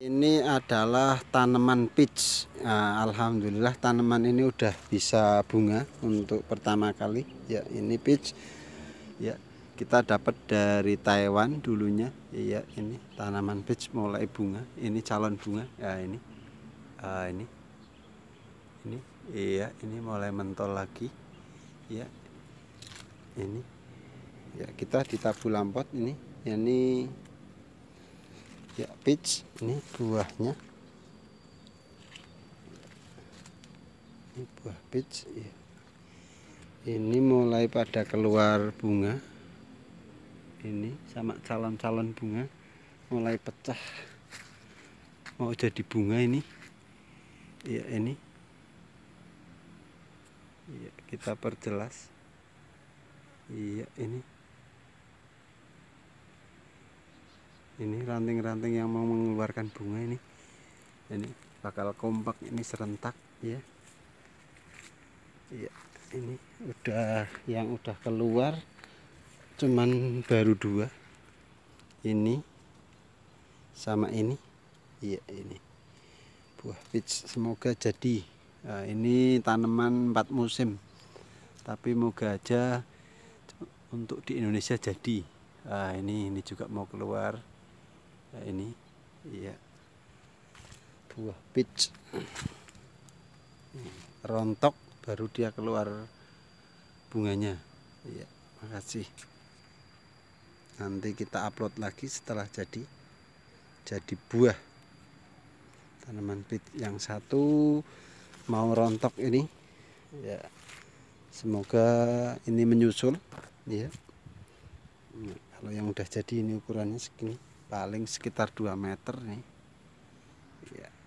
Ini adalah tanaman peach. Nah, Alhamdulillah tanaman ini udah bisa bunga untuk pertama kali. Ya, ini peach. Ya, kita dapat dari Taiwan dulunya. Iya, ini tanaman peach mulai bunga. Ini calon bunga. Ya, ini. Uh, ini. Ini. Iya, ini mulai mentol lagi. Ya. Ini. Ya, kita di tabu lampot ini. Ini ya peach ini buahnya ini buah peach ya. ini mulai pada keluar bunga ini sama calon-calon bunga mulai pecah mau jadi bunga ini ya ini ya, kita perjelas iya ini ini ranting-ranting yang mau mengeluarkan bunga ini ini bakal kompak ini serentak ya ya ini udah yang udah keluar cuman baru dua ini sama ini ya ini buah peach semoga jadi nah, ini tanaman empat musim tapi moga aja untuk di Indonesia jadi nah, ini ini juga mau keluar nah, ini iya buah peach rontok baru dia keluar bunganya iya makasih nanti kita upload lagi setelah jadi jadi buah tanaman peach yang satu mau rontok ini ya semoga ini menyusul ya kalau yang udah jadi ini ukurannya segini paling sekitar 2 meter nih ya